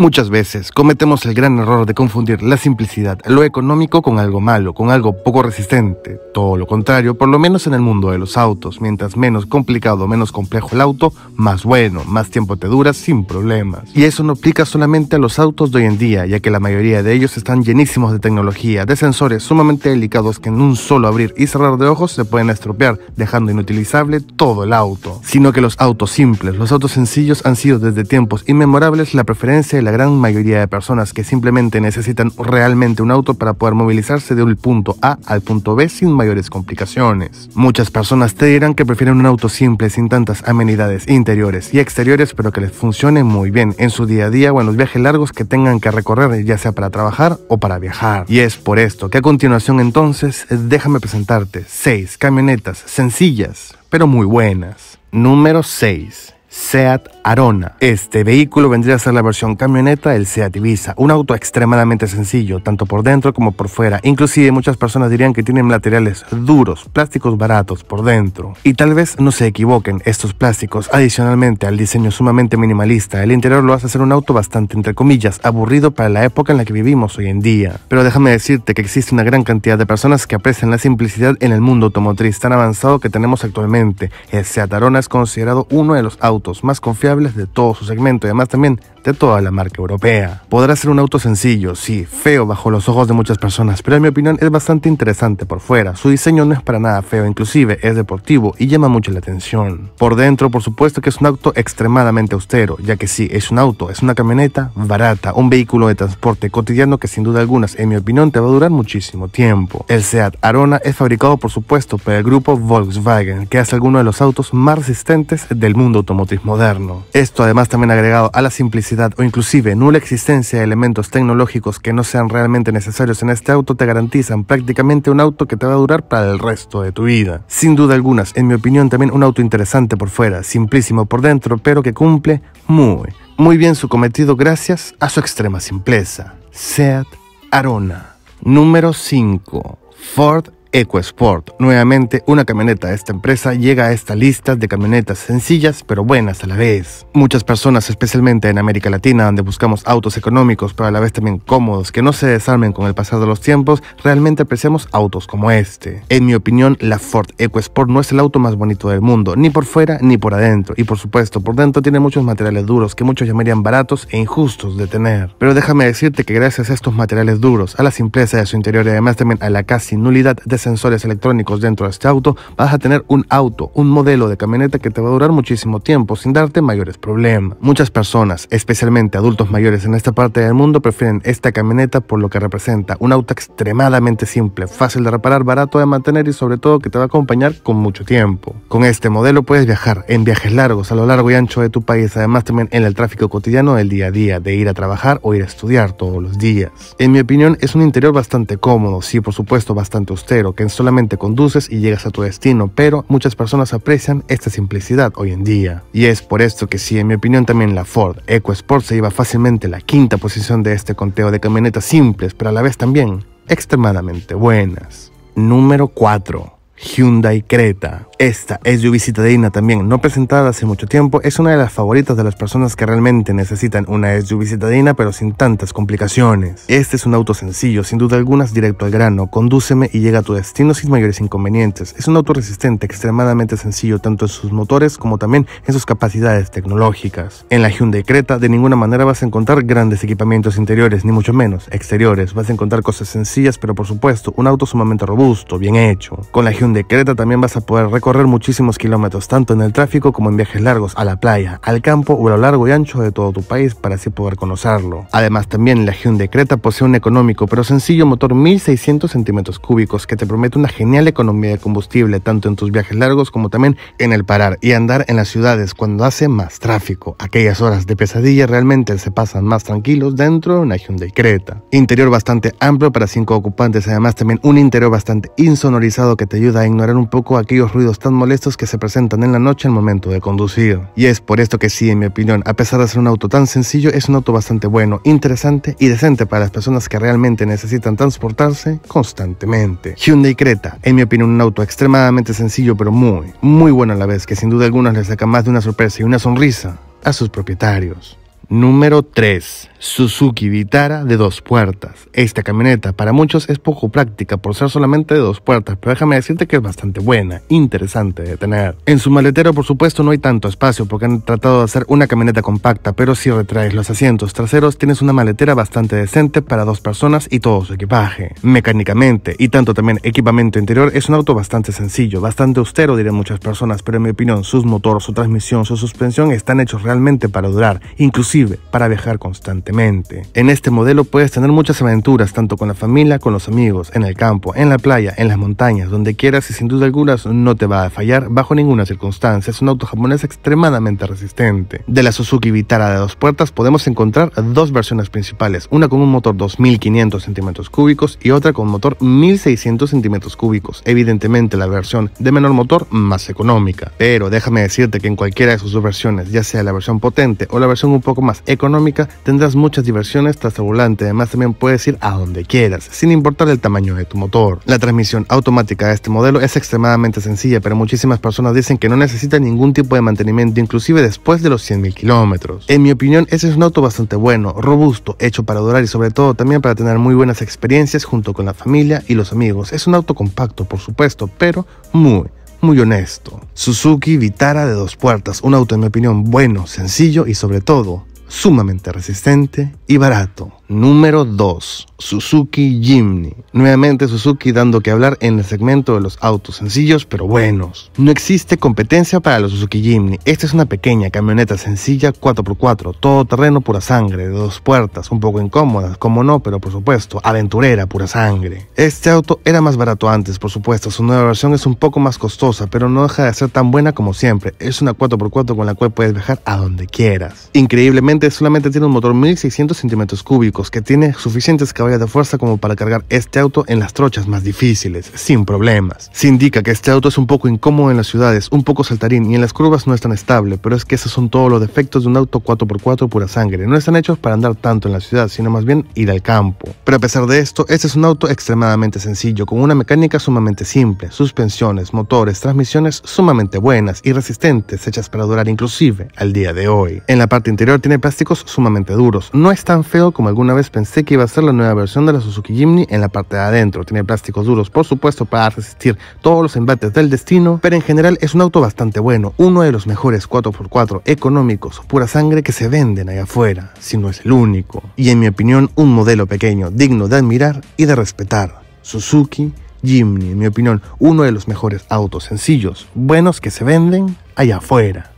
Muchas veces cometemos el gran error de confundir la simplicidad, lo económico con algo malo, con algo poco resistente. Todo lo contrario, por lo menos en el mundo de los autos, mientras menos complicado, menos complejo el auto, más bueno, más tiempo te dura sin problemas. Y eso no aplica solamente a los autos de hoy en día, ya que la mayoría de ellos están llenísimos de tecnología, de sensores sumamente delicados que en un solo abrir y cerrar de ojos se pueden estropear, dejando inutilizable todo el auto. Sino que los autos simples, los autos sencillos han sido desde tiempos inmemorables la preferencia de la gran mayoría de personas que simplemente necesitan realmente un auto para poder movilizarse de un punto A al punto B sin mayores complicaciones. Muchas personas te dirán que prefieren un auto simple sin tantas amenidades interiores y exteriores pero que les funcione muy bien en su día a día o en los viajes largos que tengan que recorrer ya sea para trabajar o para viajar. Y es por esto que a continuación entonces déjame presentarte 6 camionetas sencillas pero muy buenas. Número 6. SEAT Arona. Este vehículo vendría a ser la versión camioneta del Seat Ibiza, un auto extremadamente sencillo, tanto por dentro como por fuera. Inclusive muchas personas dirían que tienen materiales duros, plásticos baratos por dentro. Y tal vez no se equivoquen, estos plásticos, adicionalmente al diseño sumamente minimalista, el interior lo hace ser un auto bastante, entre comillas, aburrido para la época en la que vivimos hoy en día. Pero déjame decirte que existe una gran cantidad de personas que aprecian la simplicidad en el mundo automotriz tan avanzado que tenemos actualmente. El Seat Arona es considerado uno de los autos más confiables de todo su segmento y además también de toda la marca europea. Podrá ser un auto sencillo, sí, feo bajo los ojos de muchas personas, pero en mi opinión es bastante interesante por fuera. Su diseño no es para nada feo, inclusive es deportivo y llama mucho la atención. Por dentro, por supuesto que es un auto extremadamente austero, ya que sí, es un auto, es una camioneta barata, un vehículo de transporte cotidiano que sin duda alguna en mi opinión, te va a durar muchísimo tiempo. El Seat Arona es fabricado por supuesto por el grupo Volkswagen, que hace alguno de los autos más resistentes del mundo automotriz moderno. Esto además también agregado a la simplicidad o inclusive nula existencia de elementos tecnológicos que no sean realmente necesarios en este auto te garantizan prácticamente un auto que te va a durar para el resto de tu vida. Sin duda algunas, en mi opinión también un auto interesante por fuera, simplísimo por dentro, pero que cumple muy, muy bien su cometido gracias a su extrema simpleza. Seat Arona. Número 5. Ford EcoSport. Nuevamente, una camioneta de esta empresa llega a esta lista de camionetas sencillas pero buenas a la vez. Muchas personas, especialmente en América Latina, donde buscamos autos económicos pero a la vez también cómodos, que no se desarmen con el pasar de los tiempos, realmente apreciamos autos como este. En mi opinión, la Ford EcoSport no es el auto más bonito del mundo, ni por fuera ni por adentro. Y por supuesto, por dentro tiene muchos materiales duros que muchos llamarían baratos e injustos de tener. Pero déjame decirte que gracias a estos materiales duros, a la simpleza de su interior y además también a la casi nulidad de sensores electrónicos dentro de este auto, vas a tener un auto, un modelo de camioneta que te va a durar muchísimo tiempo sin darte mayores problemas. Muchas personas, especialmente adultos mayores en esta parte del mundo, prefieren esta camioneta por lo que representa un auto extremadamente simple, fácil de reparar, barato de mantener y sobre todo que te va a acompañar con mucho tiempo. Con este modelo puedes viajar en viajes largos a lo largo y ancho de tu país, además también en el tráfico cotidiano del día a día, de ir a trabajar o ir a estudiar todos los días. En mi opinión es un interior bastante cómodo, sí por supuesto bastante austero, que solamente conduces y llegas a tu destino, pero muchas personas aprecian esta simplicidad hoy en día. Y es por esto que sí, en mi opinión también la Ford EcoSport se lleva fácilmente la quinta posición de este conteo de camionetas simples, pero a la vez también extremadamente buenas. Número 4. Hyundai Creta. Esta es de Citadina también, no presentada hace mucho tiempo, es una de las favoritas de las personas que realmente necesitan una SUV citadina pero sin tantas complicaciones. Este es un auto sencillo, sin duda alguna directo al grano, condúceme y llega a tu destino sin mayores inconvenientes. Es un auto resistente, extremadamente sencillo tanto en sus motores como también en sus capacidades tecnológicas. En la Hyundai Creta de ninguna manera vas a encontrar grandes equipamientos interiores, ni mucho menos exteriores, vas a encontrar cosas sencillas pero por supuesto un auto sumamente robusto, bien hecho. Con la Hyundai Creta también vas a poder recorrer Correr muchísimos kilómetros, tanto en el tráfico como en viajes largos, a la playa, al campo o a lo largo y ancho de todo tu país para así poder conocerlo. Además, también la Hyundai Creta posee un económico pero sencillo motor 1600 centímetros cúbicos que te promete una genial economía de combustible, tanto en tus viajes largos como también en el parar y andar en las ciudades cuando hace más tráfico. Aquellas horas de pesadilla realmente se pasan más tranquilos dentro de una Hyundai Creta. Interior bastante amplio para 5 ocupantes, además también un interior bastante insonorizado que te ayuda a ignorar un poco aquellos ruidos tan molestos que se presentan en la noche al momento de conducir. Y es por esto que sí, en mi opinión, a pesar de ser un auto tan sencillo, es un auto bastante bueno, interesante y decente para las personas que realmente necesitan transportarse constantemente. Hyundai Creta, en mi opinión, un auto extremadamente sencillo pero muy, muy bueno a la vez, que sin duda alguna le saca más de una sorpresa y una sonrisa a sus propietarios. Número 3. Suzuki Vitara de dos puertas. Esta camioneta para muchos es poco práctica por ser solamente de dos puertas, pero déjame decirte que es bastante buena, interesante de tener. En su maletero por supuesto no hay tanto espacio porque han tratado de hacer una camioneta compacta, pero si retraes los asientos traseros tienes una maletera bastante decente para dos personas y todo su equipaje. Mecánicamente y tanto también equipamiento interior es un auto bastante sencillo, bastante austero dirán muchas personas, pero en mi opinión sus motores, su transmisión, su suspensión están hechos realmente para durar, inclusive para viajar constante. En este modelo puedes tener muchas aventuras, tanto con la familia, con los amigos, en el campo, en la playa, en las montañas, donde quieras y sin duda alguna no te va a fallar bajo ninguna circunstancia. Es un auto japonés extremadamente resistente. De la Suzuki Vitara de dos puertas podemos encontrar dos versiones principales, una con un motor 2500 centímetros cúbicos y otra con motor 1600 centímetros cúbicos. Evidentemente la versión de menor motor más económica, pero déjame decirte que en cualquiera de sus dos versiones, ya sea la versión potente o la versión un poco más económica, tendrás muchas diversiones tras el volante. Además, también puedes ir a donde quieras, sin importar el tamaño de tu motor. La transmisión automática de este modelo es extremadamente sencilla, pero muchísimas personas dicen que no necesita ningún tipo de mantenimiento, inclusive después de los 100.000 kilómetros. En mi opinión, ese es un auto bastante bueno, robusto, hecho para durar y sobre todo también para tener muy buenas experiencias junto con la familia y los amigos. Es un auto compacto, por supuesto, pero muy, muy honesto. Suzuki Vitara de dos puertas, un auto en mi opinión bueno, sencillo y sobre todo sumamente resistente y barato. Número 2, Suzuki Jimny. Nuevamente Suzuki dando que hablar en el segmento de los autos sencillos pero buenos. No existe competencia para los Suzuki Jimny. Esta es una pequeña camioneta sencilla 4x4, todo terreno pura sangre, de dos puertas, un poco incómodas, como no, pero por supuesto, aventurera pura sangre. Este auto era más barato antes, por supuesto, su nueva versión es un poco más costosa, pero no deja de ser tan buena como siempre. Es una 4x4 con la cual puedes viajar a donde quieras. Increíblemente solamente tiene un motor 1600 centímetros cúbicos que tiene suficientes caballos de fuerza como para cargar este auto en las trochas más difíciles, sin problemas. Se indica que este auto es un poco incómodo en las ciudades, un poco saltarín y en las curvas no es tan estable, pero es que esos son todos los defectos de un auto 4x4 pura sangre. No están hechos para andar tanto en la ciudad, sino más bien ir al campo. Pero a pesar de esto, este es un auto extremadamente sencillo, con una mecánica sumamente simple, suspensiones, motores, transmisiones sumamente buenas y resistentes, hechas para durar inclusive al día de hoy. En la parte interior tiene plásticos sumamente duros, no es tan feo como algunos una vez pensé que iba a ser la nueva versión de la Suzuki Jimny en la parte de adentro. Tiene plásticos duros, por supuesto, para resistir todos los embates del destino, pero en general es un auto bastante bueno, uno de los mejores 4x4 económicos, pura sangre que se venden allá afuera, si no es el único. Y en mi opinión, un modelo pequeño, digno de admirar y de respetar. Suzuki Jimny, en mi opinión, uno de los mejores autos sencillos, buenos que se venden allá afuera.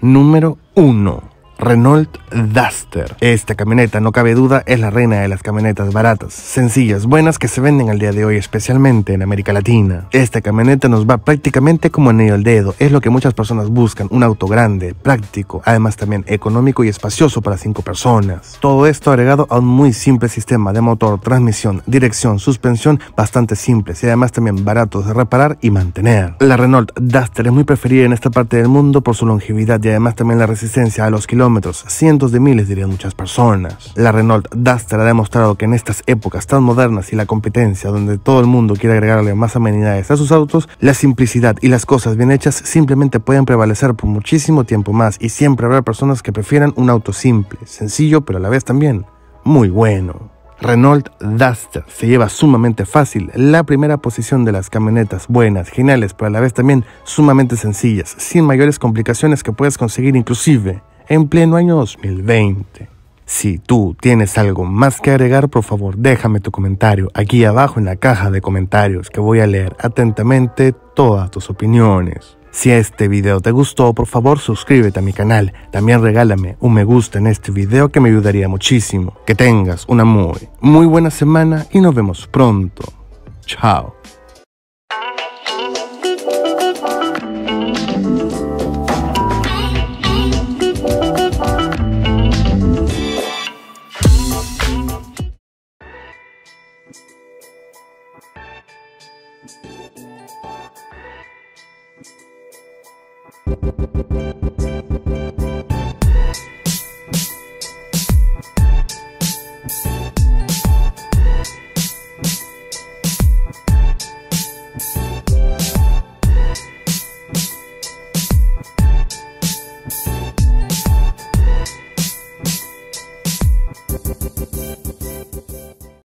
Número 1. Renault Duster. Esta camioneta, no cabe duda, es la reina de las camionetas baratas, sencillas, buenas que se venden al día de hoy, especialmente en América Latina. Esta camioneta nos va prácticamente como anillo el dedo, es lo que muchas personas buscan, un auto grande, práctico, además también económico y espacioso para cinco personas. Todo esto agregado a un muy simple sistema de motor, transmisión, dirección, suspensión, bastante simples y además también baratos de reparar y mantener. La Renault Duster es muy preferida en esta parte del mundo por su longevidad y además también la resistencia a los kilómetros cientos de miles dirían muchas personas. La Renault Duster ha demostrado que en estas épocas tan modernas y la competencia donde todo el mundo quiere agregarle más amenidades a sus autos, la simplicidad y las cosas bien hechas simplemente pueden prevalecer por muchísimo tiempo más y siempre habrá personas que prefieran un auto simple, sencillo pero a la vez también muy bueno. Renault Duster se lleva sumamente fácil la primera posición de las camionetas buenas, geniales, pero a la vez también sumamente sencillas, sin mayores complicaciones que puedes conseguir inclusive en pleno año 2020. Si tú tienes algo más que agregar, por favor déjame tu comentario aquí abajo en la caja de comentarios que voy a leer atentamente todas tus opiniones. Si este video te gustó, por favor suscríbete a mi canal. También regálame un me gusta en este video que me ayudaría muchísimo. Que tengas una muy, muy buena semana y nos vemos pronto. Chao.